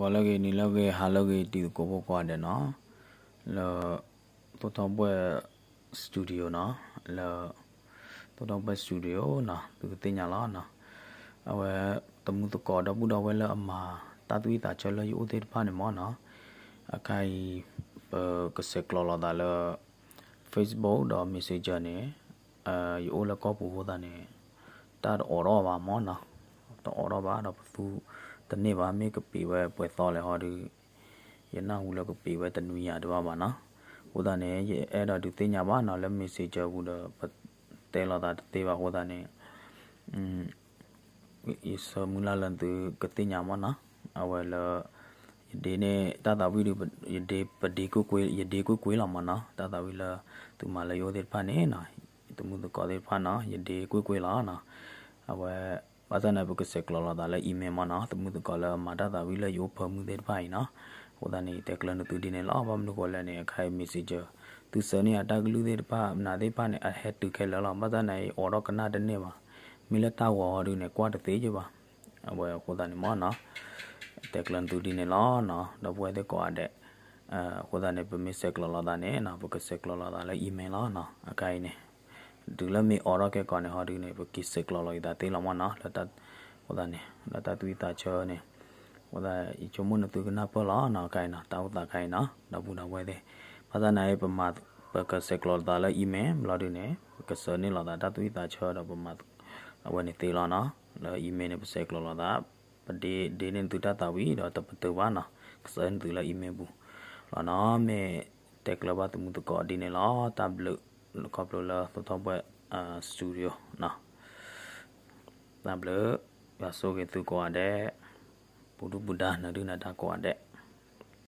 ဝါလကေနီလကေဟာလကေတီကိုဘောကွာတယ်နော်လောတောတောပွဲစတူဒီယိုနော်လောတောတောပွဲစတူဒီယိုနော်သူတင်ညာလားနော်အဝဲတမှုတကောတော့ဘူးတော့ဝဲလအမာတာသွေးတာချော်လယူဦးသေးတဖာနေမောနော်အခိုင်ကစက်ကလောလာဒါလ Facebook တော့ Messenger နေအာယူဦးလကောပူဖို့တာနေတာတော့အော်တော့ပါမောနော်တော့အော်တော့ပါတော့သူတနေ့ပါမေကပေဝဲပွဲသောလေဟောဒီယနာဟုလကပေဝဲတနူရတဘာပါနော်ဟိုတာနဲ့အဲ့တော့ဒီတင်ညာပါနော်လက်မေ့ဆေ့ချ်ဘူးတော့တဲလာတာတေးပါဟိုတာနဲ့อืมอีสมุลาลันตุกติญามะนะအဝလယဒေနေတတဝိလူယဒေပဒီကိုကိုယဒေကိုကိုလာမနာတတဝိလာသူမလယောဒေဖာနေနာသူမှုကောဒေဖာနာယဒေကိုကိုလာနာအဝဘာသာနာဘုကစက်ကလာလာလေအီမေမနာသမှုတကလာမာတာတာဝီလေယောဖမှုတဲ့ပိုင်နော်ဟိုတန်နေတက်ကလန်တူဒီနေလာဘာမလို့ကလည်းအခိုင် message သူစနေအတကလူတဲ့ပါမနာတဲ့ပါနဲ့အဟက်တူခဲလာလာဘာသာနာအော်တော့ကနာတဲ့နေပါမီလက်တာဝါဒူနဲ့ကွာတသေးကြပါအဘွယ်ဟိုတန်နေမနော်တက်ကလန်တူဒီနေလာနော်တော့ဘွယ်တဲ့ကွာတဲ့အဲဟိုတန်နေပမစ်ဆက်ကလာလာတဲ့နော်ဘုကစက်ကလာလာလေအီမေလာနော်အခိုင်နေဒူလမေအော်ရကကောနေဟာဒီနေပကိစကလလိုဒါတေလမနာလတဝဒနေလတတူတာချောနေဝဒအီချုံမနတူကနာပလာနာကိုင်နာတောက်တာကိုင်နာတော့ဘူးနာဝဲတဲ့ဘာသာနာရဲ့ပမာပကစကလဒါလာအီမေမလာဒီနေကစနေလာဒါတူတာချောတော့ပမာဝနေတေလနာလာအီမေနေပစကလလာဒါပဒီဒေနေတူတာတာဝီတော့တပတဝနာကစန်တူလာအီမေဘူးလာနာမေတက်ကလဘတ်မှုတကောဒီနေလာတဘလူး Coplola Totopwe Studio နော်တမ်ဘလရဆိုကေသူကွာတဲ့ဘုဒ္ဓဘုဒ္ဓနရုဏတာကွာတဲ့